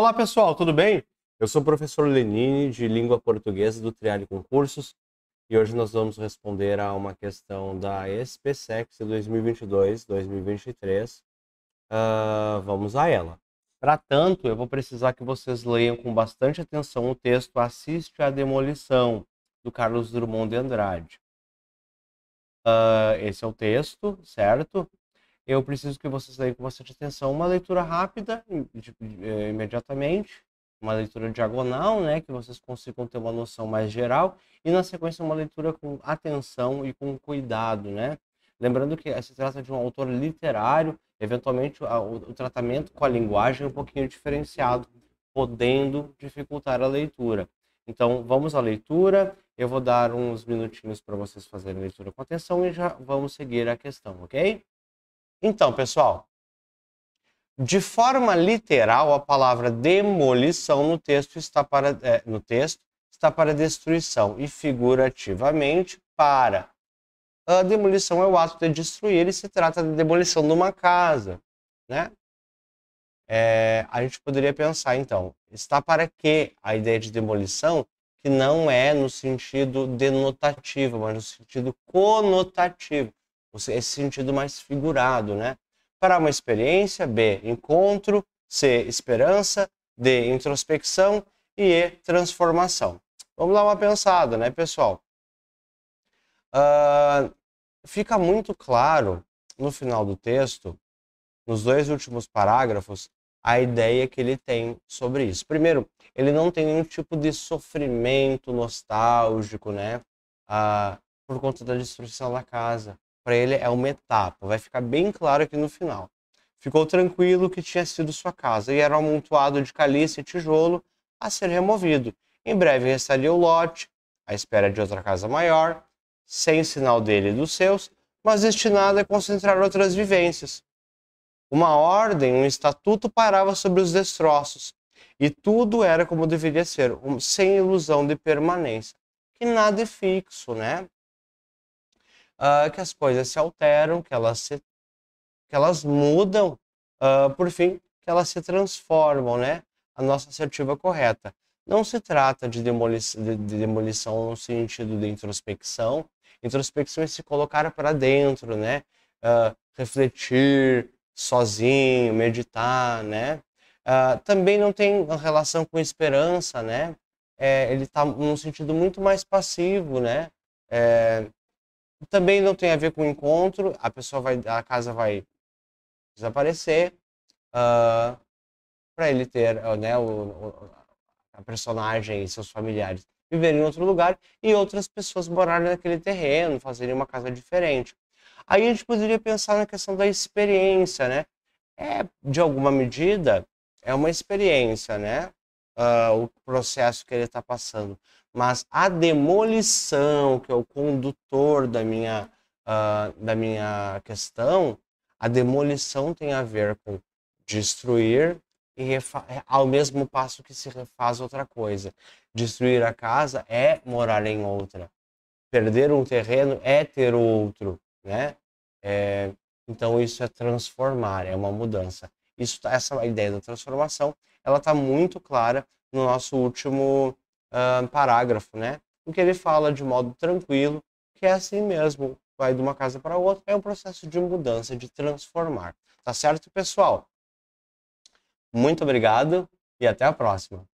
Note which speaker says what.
Speaker 1: Olá pessoal, tudo bem? Eu sou o professor Lenine de Língua Portuguesa do Triale Concursos e hoje nós vamos responder a uma questão da SPSEX 2022-2023. Uh, vamos a ela. Para tanto, eu vou precisar que vocês leiam com bastante atenção o texto Assiste à Demolição, do Carlos Drummond de Andrade. Uh, esse é o texto, certo? eu preciso que vocês leiam com bastante atenção uma leitura rápida, é, imediatamente, uma leitura diagonal, né, que vocês consigam ter uma noção mais geral, e na sequência uma leitura com atenção e com cuidado, né? Lembrando que eh, se trata de um autor literário, eventualmente o tratamento com a linguagem é um pouquinho diferenciado, podendo dificultar a leitura. Então, vamos à leitura. Eu vou dar uns minutinhos para vocês fazerem a leitura com atenção e já vamos seguir a questão, ok? Então, pessoal, de forma literal, a palavra demolição no texto está para, é, no texto está para destruição e figurativamente para. A demolição é o ato de destruir e se trata da demolição de uma casa, né? É, a gente poderia pensar, então, está para que a ideia de demolição, que não é no sentido denotativo, mas no sentido conotativo esse é sentido mais figurado, né? Para uma experiência, B, encontro, C, esperança, D, introspecção e E, transformação. Vamos dar uma pensada, né, pessoal? Uh, fica muito claro no final do texto, nos dois últimos parágrafos, a ideia que ele tem sobre isso. Primeiro, ele não tem nenhum tipo de sofrimento nostálgico, né? Ah, por conta da destruição da casa para ele é uma etapa, vai ficar bem claro aqui no final. Ficou tranquilo que tinha sido sua casa e era um amontoado de caliça e tijolo a ser removido. Em breve restaria o lote, à espera de outra casa maior, sem sinal dele e dos seus, mas destinada a concentrar outras vivências. Uma ordem, um estatuto parava sobre os destroços, e tudo era como deveria ser, sem ilusão de permanência. Que nada é fixo, né? uh, que as coisas se alteram, que elas, se, que elas mudam, uh, por fim, que elas se transformam, né? A nossa assertiva correta. Não se trata de, demoli de, de demolição no sentido de introspecção. Introspecção é se colocar para dentro, né? Uh, refletir sozinho, meditar, né? Uh, também não tem relação com esperança, né? É, ele está num sentido muito mais passivo, né? É, também não tem a ver com o encontro, a pessoa vai, a casa vai desaparecer, uh, ah, para ele ter, ah, né, o, o, a personagem e seus familiares viverem em outro lugar e outras pessoas morarem naquele terreno, fazerem uma casa diferente. Aí a gente poderia pensar na questão da experiência, né? É, de alguma medida, é uma experiência, né? uh, o processo que ele está passando. Mas a demolição, que é o condutor da minha, uh, da minha questão, a demolição tem a ver com destruir e é, ao mesmo passo que se refaz outra coisa. Destruir a casa é morar em outra. Perder um terreno é ter outro, né? É, então isso é transformar, é uma mudança. Isso, tá, essa ideia da transformação, ela está muito clara no nosso último uh, parágrafo, né? o que ele fala de modo tranquilo que é assim mesmo, vai de uma casa para outra, é um processo de mudança, de transformar. Tá certo, pessoal? Muito obrigado e até a próxima.